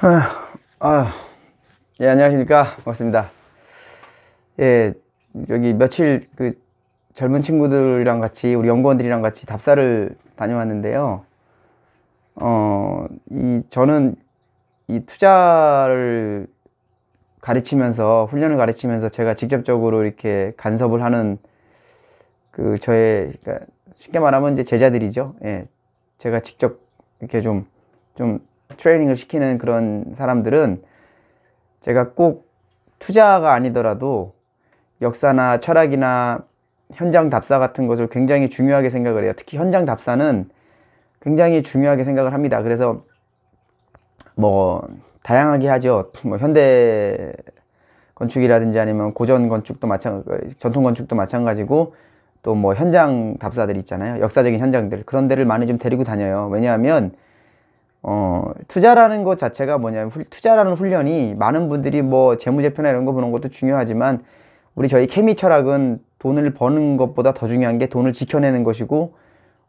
아, 아, 예, 안녕하십니까. 반갑습니다. 예, 여기 며칠 그 젊은 친구들이랑 같이, 우리 연구원들이랑 같이 답사를 다녀왔는데요. 어, 이, 저는 이 투자를 가르치면서, 훈련을 가르치면서 제가 직접적으로 이렇게 간섭을 하는 그 저의, 그러니까 쉽게 말하면 이제 제자들이죠. 예. 제가 직접 이렇게 좀, 좀 트레이닝을 시키는 그런 사람들은 제가 꼭 투자가 아니더라도 역사나 철학이나 현장 답사 같은 것을 굉장히 중요하게 생각을 해요. 특히 현장 답사는 굉장히 중요하게 생각을 합니다. 그래서 뭐 다양하게 하죠. 뭐 현대 건축이라든지 아니면 고전 건축도 마찬가지, 전통 건축도 마찬가지고 또 뭐 현장 답사들 있잖아요. 역사적인 현장들 그런 데를 많이 좀 데리고 다녀요. 왜냐하면 어, 투자라는 것 자체가 뭐냐면 훌, 투자라는 훈련이 많은 분들이 뭐 재무제표나 이런 거 보는 것도 중요하지만 우리 저희 케미 철학은 돈을 버는 것보다 더 중요한 게 돈을 지켜내는 것이고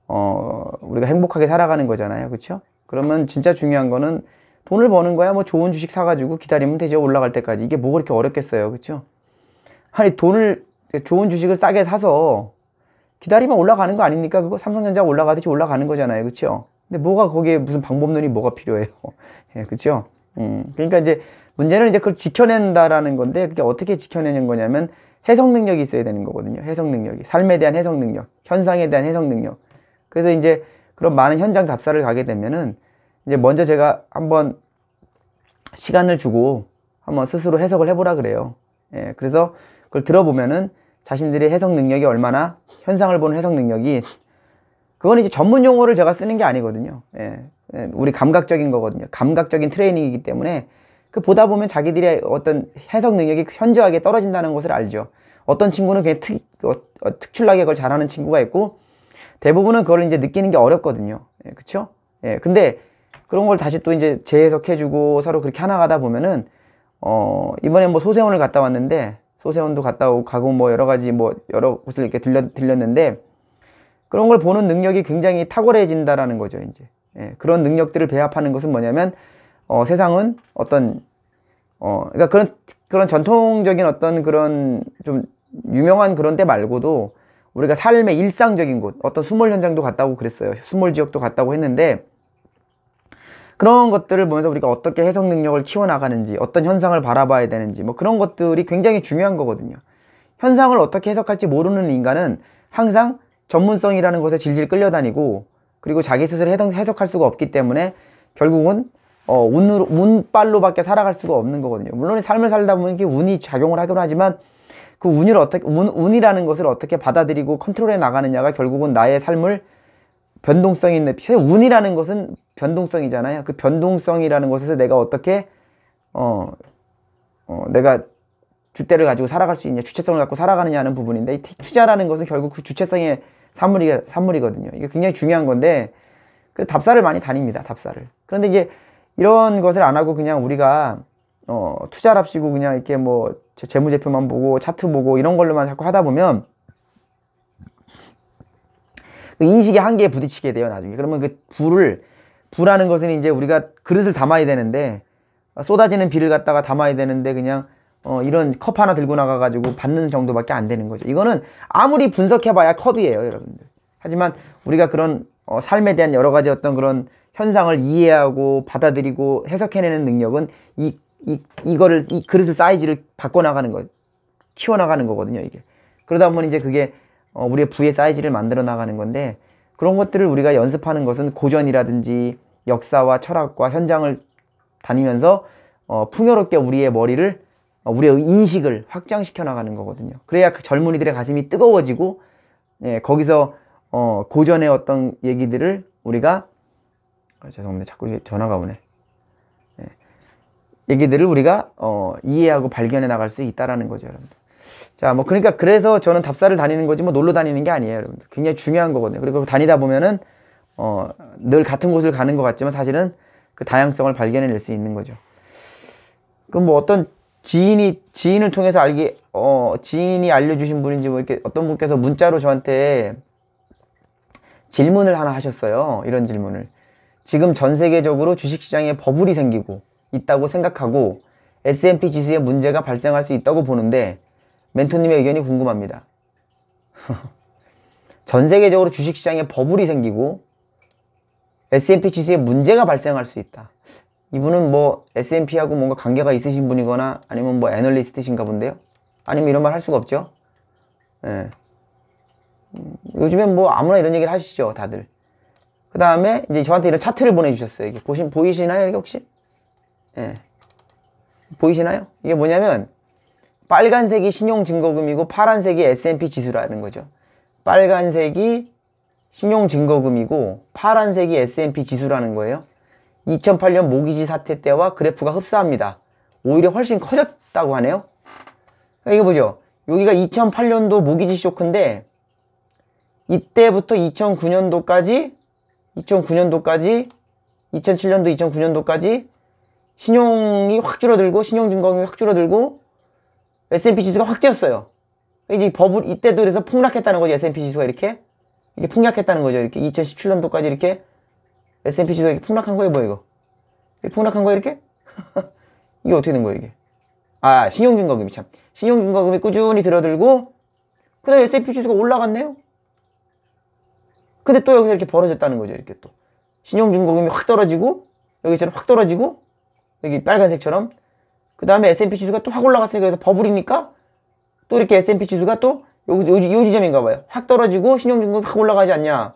어, 우리가 행복하게 살아가는 거잖아요. 그렇죠? 그러면 진짜 중요한 거는 돈을 버는 거야 뭐 좋은 주식 사가지고 기다리면 되죠 올라갈 때까지 이게 뭐 그렇게 어렵겠어요 그쵸 그렇죠? 아니 돈을 좋은 주식을 싸게 사서 기다리면 올라가는 거 아닙니까 그거 삼성전자 올라가듯이 올라가는 거잖아요 그쵸 그렇죠? 근데 뭐가 거기에 무슨 방법론이 뭐가 필요해요. 예, 그죠? 음, 그러니까 이제 문제는 이제 그걸 지켜낸다라는 건데 그게 어떻게 지켜내는 거냐면 해석 능력이 있어야 되는 거거든요. 해석 능력이. 삶에 대한 해석 능력, 현상에 대한 해석 능력. 그래서 이제 그런 많은 현장 답사를 가게 되면은 이제 먼저 제가 한번 시간을 주고 한번 스스로 해석을 해보라 그래요. 예, 그래서 그걸 들어보면은 자신들의 해석 능력이 얼마나 현상을 보는 해석 능력이 그건 이제 전문 용어를 제가 쓰는 게 아니거든요. 예. 예. 우리 감각적인 거거든요. 감각적인 트레이닝이기 때문에 그 보다 보면 자기들의 어떤 해석 능력이 현저하게 떨어진다는 것을 알죠. 어떤 친구는 그냥 특, 어, 어, 특출나게 그걸 잘하는 친구가 있고 대부분은 그걸 이제 느끼는 게 어렵거든요. 예, 그쵸? 예, 근데 그런 걸 다시 또 이제 재해석해주고 서로 그렇게 하나 가다 보면은 어, 이번에 뭐 소세원을 갔다 왔는데 소세원도 갔다 오고 가고 뭐 여러 가지 뭐 여러 곳을 이렇게 들려, 들렸는데 그런 걸 보는 능력이 굉장히 탁월해진다라는 거죠, 이제. 예, 그런 능력들을 배합하는 것은 뭐냐면 어, 세상은 어떤 어, 그러니까 그런 그런 전통적인 어떤 그런 좀 유명한 그런 데 말고도 우리가 삶의 일상적인 곳, 어떤 수몰 현장도 갔다고 그랬어요. 수몰 지역도 갔다고 했는데 그런 것들을 보면서 우리가 어떻게 해석 능력을 키워나가는지, 어떤 현상을 바라봐야 되는지, 뭐 그런 것들이 굉장히 중요한 거거든요. 현상을 어떻게 해석할지 모르는 인간은 항상 전문성이라는 것에 질질 끌려다니고 그리고 자기 스스로 해석할 수가 없기 때문에 결국은 어, 운으로, 운빨로밖에 살아갈 수가 없는 거거든요. 물론 삶을 살다 보면 이게 운이 작용을 하긴 하지만 그 운을 어떻게, 운, 운이라는 것을 어떻게 받아들이고 컨트롤해 나가느냐가 결국은 나의 삶을 변동성 이 있는, 운이라는 것은 변동성이잖아요. 그 변동성이라는 것에서 내가 어떻게, 어, 어, 내가 주대를 가지고 살아갈 수 있냐, 주체성을 갖고 살아가느냐는 부분인데 투자라는 것은 결국 그 주체성의 산물이 산물이거든요. 이게 굉장히 중요한 건데 그래서 답사를 많이 다닙니다. 답사를. 그런데 이제 이런 것을 안 하고 그냥 우리가 어, 투자랍시고 그냥 이렇게 뭐 재무제표만 보고 차트 보고 이런 걸로만 자꾸 하다 보면 그 인식의 한계에 부딪히게 돼요 나중에 그러면 그 불을 불하는 것은 이제 우리가 그릇을 담아야 되는데 어, 쏟아지는 비를 갖다가 담아야 되는데 그냥 어, 이런 컵 하나 들고 나가가지고 받는 정도밖에 안 되는 거죠. 이거는 아무리 분석해봐야 컵이에요, 여러분들. 하지만 우리가 그런 어, 삶에 대한 여러 가지 어떤 그런 현상을 이해하고 받아들이고 해석해내는 능력은 이, 이, 이거를, 이 그릇의 사이즈를 바꿔나가는 거, 키워나가는 거거든요, 이게. 그러다 보면 이제 그게 어, 우리의 부의 사이즈를 만들어 나가는 건데 그런 것들을 우리가 연습하는 것은 고전이라든지 역사와 철학과 현장을 다니면서 어, 풍요롭게 우리의 머리를 어, 우리의 인식을 확장시켜 나가는 거거든요. 그래야 그 젊은이들의 가슴이 뜨거워지고 예, 거기서 어, 고전의 어떤 얘기들을 우리가 아, 죄송합니다. 자꾸 전화가 오네. 예, 얘기들을 우리가 어, 이해하고 발견해 나갈 수 있다라는 거죠, 여러분들. 자, 뭐 그러니까 그래서 저는 답사를 다니는 거지 뭐 놀러 다니는 게 아니에요, 여러분들. 굉장히 중요한 거거든요. 그리고 다니다 보면은 어, 늘 같은 곳을 가는 것 같지만 사실은 그 다양성을 발견해낼 수 있는 거죠. 그럼 뭐 어떤 지인이 지인을 통해서 알기 어 지인이 알려주신 분인지 뭐 이렇게 어떤 분께서 문자로 저한테 질문을 하나 하셨어요. 이런 질문을 지금 전 세계적으로 주식시장에 버블이 생기고 있다고 생각하고 S&P 지수에 문제가 발생할 수 있다고 보는데 멘토님의 의견이 궁금합니다. 전 세계적으로 주식시장에 버블이 생기고 S&P 지수에 문제가 발생할 수 있다. 이분은 뭐 S&P하고 뭔가 관계가 있으신 분이거나 아니면 뭐 애널리스트신가 본데요. 아니면 이런 말 할 수가 없죠. 예. 음, 요즘엔 뭐 아무나 이런 얘기를 하시죠, 다들. 그 다음에 이제 저한테 이런 차트를 보내주셨어요. 이게 보신, 보이시나요? 이게 혹시? 예. 보이시나요? 이게 뭐냐면 빨간색이 신용증거금이고 파란색이 S&P 지수라는 거죠. 빨간색이 신용증거금이고 파란색이 S&P 지수라는 거예요. 2008년 모기지 사태 때와 그래프가 흡사합니다. 오히려 훨씬 커졌다고 하네요. 그러니까 이거 보죠. 여기가 2008년도 모기지 쇼크인데 이때부터 2009년도까지 2009년도까지 2007년도 2009년도까지 신용이 확 줄어들고 신용증검이 확 줄어들고 S&P 지수가 확 뛰었어요. 이제 버블 이때도 그래서 폭락했다는 거죠. S&P 지수가 이렇게 이게 폭락했다는 거죠. 이렇게 2017년도까지 이렇게 S&P 지수가 이렇게 폭락한 거예요 뭐 이거 폭락한 거야 이렇게? 이게 어떻게 된 거예요 이게 아 신용증거금이 참 신용증거금이 꾸준히 들어들고 그 다음에 S&P 지수가 올라갔네요 근데 또 여기서 이렇게 벌어졌다는 거죠 이렇게 또 신용증거금이 확 떨어지고 여기처럼 확 떨어지고 여기 빨간색처럼 그 다음에 S&P 지수가 또 확 올라갔으니까 여기서 버블이니까 또 이렇게 S&P 지수가 또여 요, 요, 요 지점인가 봐요 확 떨어지고 신용증거금이 확 올라가지 않냐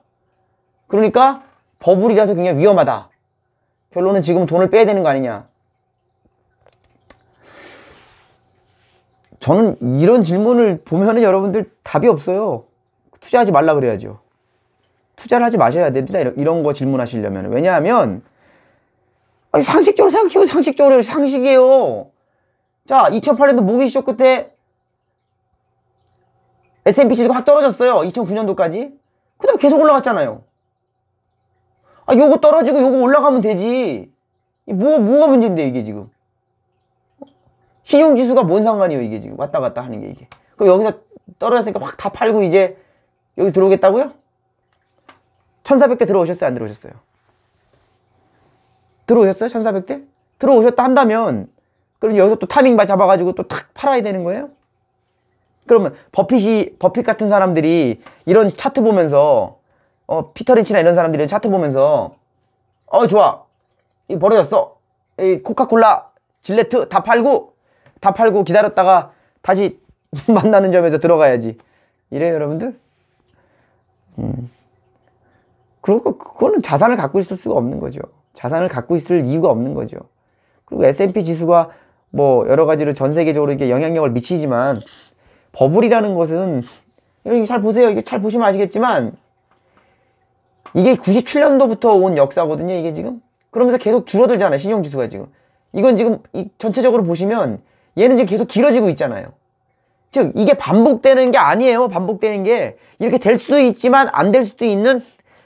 그러니까 버블이라서 굉장히 위험하다. 결론은 지금 돈을 빼야 되는 거 아니냐. 저는 이런 질문을 보면은 여러분들 답이 없어요. 투자하지 말라 그래야죠. 투자를 하지 마셔야 됩니다. 이런 거 질문하시려면. 왜냐하면, 아니, 상식적으로 생각해보 상식적으로 상식이에요. 자, 2008년도 모기쇼 끝에 S&P 지수가 확 떨어졌어요. 2009년도까지. 그 다음에 계속 올라갔잖아요. 아 요거 떨어지고 요거 올라가면 되지 뭐, 뭐가 문제인데 이게 지금 신용지수가 뭔 상관이에요 이게 지금 왔다 갔다 하는 게 이게 그럼 여기서 떨어졌으니까 확 다 팔고 이제 여기 들어오겠다고요? 1400대 들어오셨어요 안 들어오셨어요? 들어오셨어요 1400대? 들어오셨다 한다면 그럼 여기서 또 타밍 잡아가지고 또 탁 팔아야 되는 거예요? 그러면 버핏이 버핏 같은 사람들이 이런 차트 보면서 어, 피터린치나 이런 사람들이 차트 보면서 어 좋아 이 벌어졌어 이 코카콜라 질레트 다 팔고 다 팔고 기다렸다가 다시 만나는 점에서 들어가야지 이래요 여러분들 음. 그리고 그거는 자산을 갖고 있을 수가 없는 거죠 자산을 갖고 있을 이유가 없는 거죠 그리고 S&P 지수가 뭐 여러 가지로 전 세계적으로 이게 영향력을 미치지만 버블이라는 것은 여러분 잘 보세요 이게 잘 보시면 아시겠지만 이게 97년도부터 온 역사거든요, 이게 지금. 그러면서 계속 줄어들잖아요, 신용지수가 지금. 이건 지금 전체적으로 보시면 얘는 지금 계속 길어지고 있잖아요. 즉, 이게 반복되는 게 아니에요, 반복되는 게. 이렇게 될 수도 있지만 안 될 수도 있는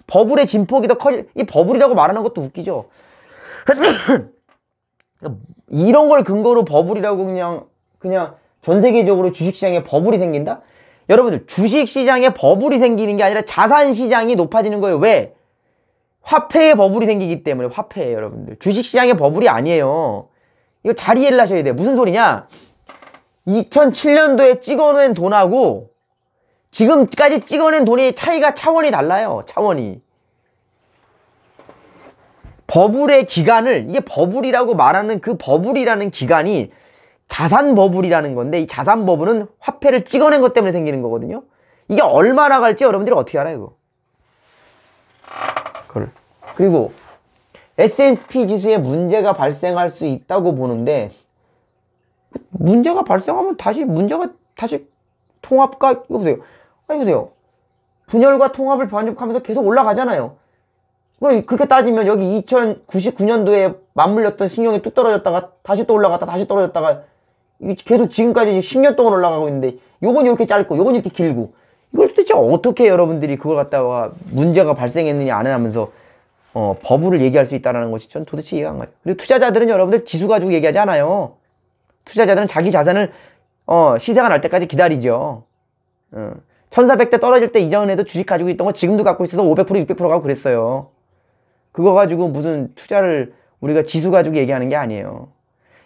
버블의 진폭이 더 커질, 이 버블이라고 말하는 것도 웃기죠. 이런 걸 근거로 버블이라고 그냥, 그냥 전 세계적으로 주식시장에 버블이 생긴다? 여러분들 주식 시장에 버블이 생기는 게 아니라 자산 시장이 높아지는 거예요. 왜? 화폐에 버블이 생기기 때문에 화폐 여러분들. 주식 시장에 버블이 아니에요. 이거 잘 이해를 하셔야 돼요. 무슨 소리냐? 2007년도에 찍어낸 돈하고 지금까지 찍어낸 돈의 차이가 차원이 달라요. 차원이. 버블의 기간을 이게 버블이라고 말하는 그 버블이라는 기간이 자산 버블이라는 건데 이 자산 버블은 화폐를 찍어낸 것 때문에 생기는 거거든요. 이게 얼마나 갈지 여러분들이 어떻게 알아요, 이거? 그걸. 그리고 S&P 지수에 문제가 발생할 수 있다고 보는데 문제가 발생하면 다시 문제가 다시 통합과 이거 보세요. 아니 보세요. 분열과 통합을 반복하면서 계속 올라가잖아요. 그럼 그렇게 따지면 여기 2099년도에 맞물렸던 신용이 뚝 떨어졌다가 다시 또 올라갔다 다시 떨어졌다가 계속 지금까지 10년 동안 올라가고 있는데 요건 이렇게 짧고 요건 이렇게 길고 이걸 도대체 어떻게 여러분들이 그걸 갖다가 문제가 발생했느냐 안 하면서 어, 버블을 얘기할 수 있다는 것이 전 도대체 이해가 안 가요. 그리고 투자자들은 여러분들 지수 가지고 얘기하지 않아요. 투자자들은 자기 자산을 어, 시세가 날 때까지 기다리죠. 어. 1400대 떨어질 때 이전에도 주식 가지고 있던 거 지금도 갖고 있어서 500% 600% 가고 그랬어요. 그거 가지고 무슨 투자를 우리가 지수 가지고 얘기하는 게 아니에요.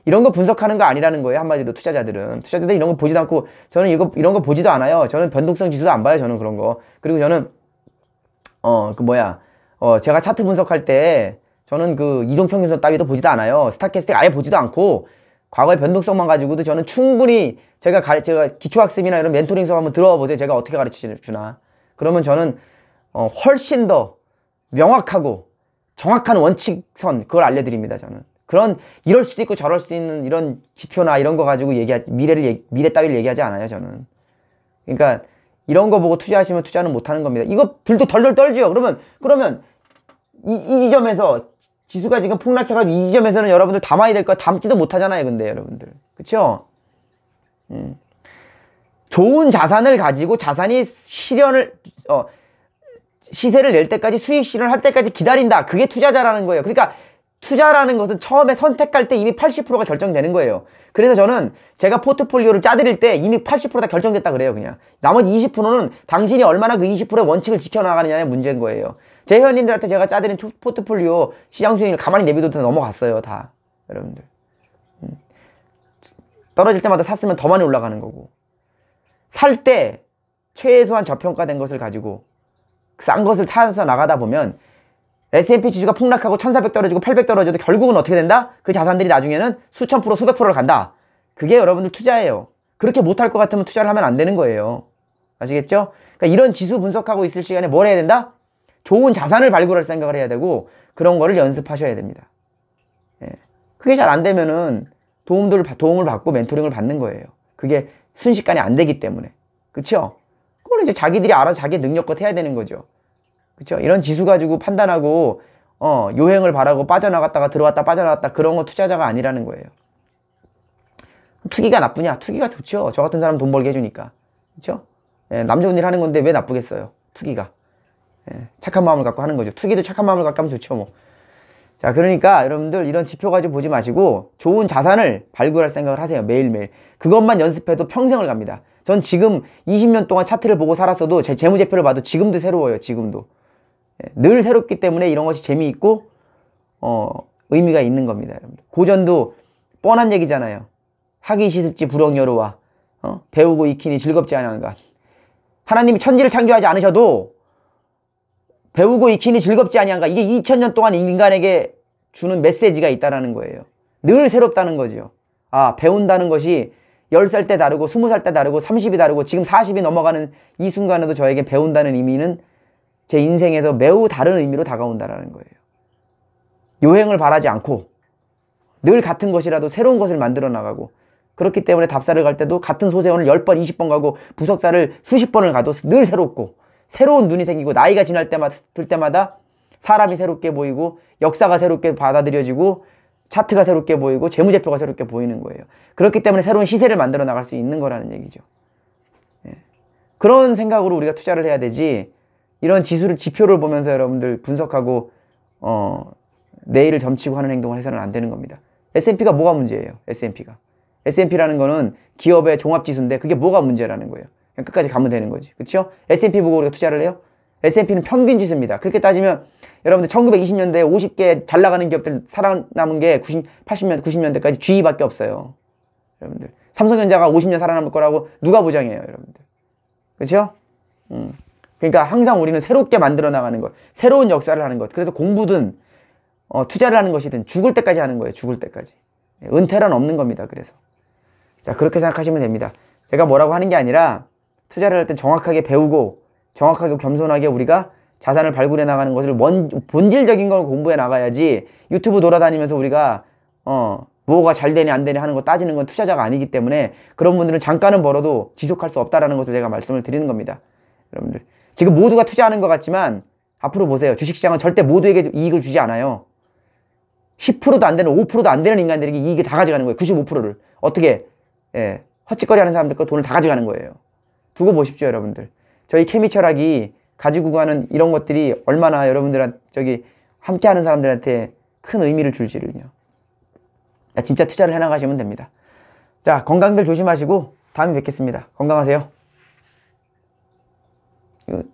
이런 거 분석하는 거 아니라는 거예요. 한마디로 투자자들은. 투자자들 이런 거 보지도 않고 저는 이거 이런 거 보지도 않아요. 저는 변동성 지수도 안 봐요. 저는 그런 거. 그리고 저는 어, 그 뭐야? 어, 제가 차트 분석할 때 저는 그 이동평균선 따위도 보지도 않아요. 스타캐스틱 아예 보지도 않고 과거의 변동성만 가지고도 저는 충분히 제가 가르 제가 기초학습이나 이런 멘토링 수업 한번 들어와 보세요. 제가 어떻게 가르치주나. 그러면 저는 어, 훨씬 더 명확하고 정확한 원칙선 그걸 알려드립니다. 저는. 그런 이럴 수도 있고 저럴 수도 있는 이런 지표나 이런 거 가지고 얘기 미래를 미래 따위를 얘기하지 않아요 저는. 그러니까 이런 거 보고 투자하시면 투자는 못하는 겁니다. 이거 들도 덜덜 떨지요. 그러면 그러면 이, 이 지점에서 지수가 지금 폭락해가지고 이 지점에서는 여러분들 담아야 될 거 담지도 못하잖아요. 근데 여러분들 그쵸 음. 좋은 자산을 가지고 자산이 실현을 어, 시세를 낼 때까지 수익 실현할 때까지 기다린다. 그게 투자자라는 거예요. 그러니까 투자라는 것은 처음에 선택할 때 이미 80%가 결정되는 거예요. 그래서 저는 제가 포트폴리오를 짜드릴 때 이미 80%다 결정됐다 그래요 그냥. 나머지 20%는 당신이 얼마나 그 20%의 원칙을 지켜나가느냐의 문제인 거예요. 제 회원님들한테 제가 짜드린 포트폴리오 시장 수익을 가만히 내비둬다 넘어갔어요 다. 여러분들. 음. 떨어질 때마다 샀으면 더 많이 올라가는 거고. 살 때 최소한 저평가된 것을 가지고 싼 것을 사서 나가다 보면 S&P 지수가 폭락하고 1400 떨어지고 800 떨어져도 결국은 어떻게 된다? 그 자산들이 나중에는 수천 프로, 수백 프로를 간다. 그게 여러분들 투자예요. 그렇게 못할 것 같으면 투자를 하면 안 되는 거예요. 아시겠죠? 그러니까 이런 지수 분석하고 있을 시간에 뭘 해야 된다? 좋은 자산을 발굴할 생각을 해야 되고 그런 거를 연습하셔야 됩니다. 예. 그게 잘 안 되면은 도움들, 도움을 받고 멘토링을 받는 거예요. 그게 순식간에 안 되기 때문에. 그쵸? 그걸 이제 자기들이 알아서 자기 능력껏 해야 되는 거죠. 그렇죠? 이런 지수 가지고 판단하고 어, 요행을 바라고 빠져나갔다가 들어왔다 빠져나갔다 그런 거 투자자가 아니라는 거예요. 투기가 나쁘냐? 투기가 좋죠. 저 같은 사람 돈 벌게 해주니까. 그렇죠? 예, 남 좋은 일 하는 건데 왜 나쁘겠어요? 투기가. 예, 착한 마음을 갖고 하는 거죠. 투기도 착한 마음을 갖고 하면 좋죠. 뭐. 자 그러니까 여러분들 이런 지표 가지고 보지 마시고 좋은 자산을 발굴할 생각을 하세요. 매일매일. 그것만 연습해도 평생을 갑니다. 전 지금 20년 동안 차트를 보고 살았어도 제 재무제표를 봐도 지금도 새로워요. 지금도. 예, 늘 새롭기 때문에 이런 것이 재미있고 어, 의미가 있는 겁니다. 여러분. 고전도 뻔한 얘기잖아요. 하기 시습지 불렁여로와 어? 배우고 익히니 즐겁지 않은가. 하나님이 천지를 창조하지 않으셔도 배우고 익히니 즐겁지 않은가 이게 2000년 동안 인간에게 주는 메시지가 있다라는 거예요. 늘 새롭다는 거죠 아, 배운다는 것이 10살 때 다르고 20살 때 다르고 30이 다르고 지금 40이 넘어가는 이 순간에도 저에게 배운다는 의미는 제 인생에서 매우 다른 의미로 다가온다라는 거예요. 요행을 바라지 않고 늘 같은 것이라도 새로운 것을 만들어 나가고 그렇기 때문에 답사를 갈 때도 같은 소재원을 10번, 20번 가고 부석사를 수십 번을 가도 늘 새롭고 새로운 눈이 생기고 나이가 지날 때마다 들 때마다 사람이 새롭게 보이고 역사가 새롭게 받아들여지고 차트가 새롭게 보이고 재무제표가 새롭게 보이는 거예요. 그렇기 때문에 새로운 시세를 만들어 나갈 수 있는 거라는 얘기죠. 예. 그런 생각으로 우리가 투자를 해야 되지 이런 지수를 지표를 보면서 여러분들 분석하고 어, 내일을 점치고 하는 행동을 해서는 안 되는 겁니다. S&P가 뭐가 문제예요? S&P가. S&P라는 거는 기업의 종합지수인데 그게 뭐가 문제라는 거예요. 그냥 끝까지 가면 되는 거지. 그렇죠? S&P 보고 우리가 투자를 해요? S&P는 평균 지수입니다. 그렇게 따지면 여러분들 1920년대에 50개 잘 나가는 기업들 살아남은 게 90, 80년, 90년대까지 GE밖에 없어요. 여러분들. 삼성전자가 50년 살아남을 거라고 누가 보장해요, 여러분들. 그렇죠? 음. 그러니까 항상 우리는 새롭게 만들어 나가는 것, 새로운 역사를 하는 것. 그래서 공부든 어, 투자를 하는 것이든 죽을 때까지 하는 거예요. 죽을 때까지. 예, 은퇴란 없는 겁니다. 그래서 자 그렇게 생각하시면 됩니다. 제가 뭐라고 하는 게 아니라 투자를 할 때 정확하게 배우고 정확하게 겸손하게 우리가 자산을 발굴해 나가는 것을 원, 본질적인 걸 공부해 나가야지 유튜브 돌아다니면서 우리가 어 뭐가 잘 되니 안 되니 하는 거 따지는 건 투자자가 아니기 때문에 그런 분들은 잠깐은 벌어도 지속할 수 없다라는 것을 제가 말씀을 드리는 겁니다. 여러분들 지금 모두가 투자하는 것 같지만 앞으로 보세요. 주식시장은 절대 모두에게 이익을 주지 않아요. 10%도 안 되는 5%도 안 되는 인간들에게 이익을 다 가져가는 거예요. 95%를. 어떻게? 예, 헛짓거리 하는 사람들 거 돈을 다 가져가는 거예요. 두고 보십시오, 여러분들. 저희 케미 철학이 가지고 가는 이런 것들이 얼마나 여러분들한 테 저기 함께 하는 사람들한테 큰 의미를 줄지를요. 아, 진짜 투자를 해 나가시면 됩니다. 자, 건강들 조심하시고 다음에 뵙겠습니다. 건강하세요. Gut.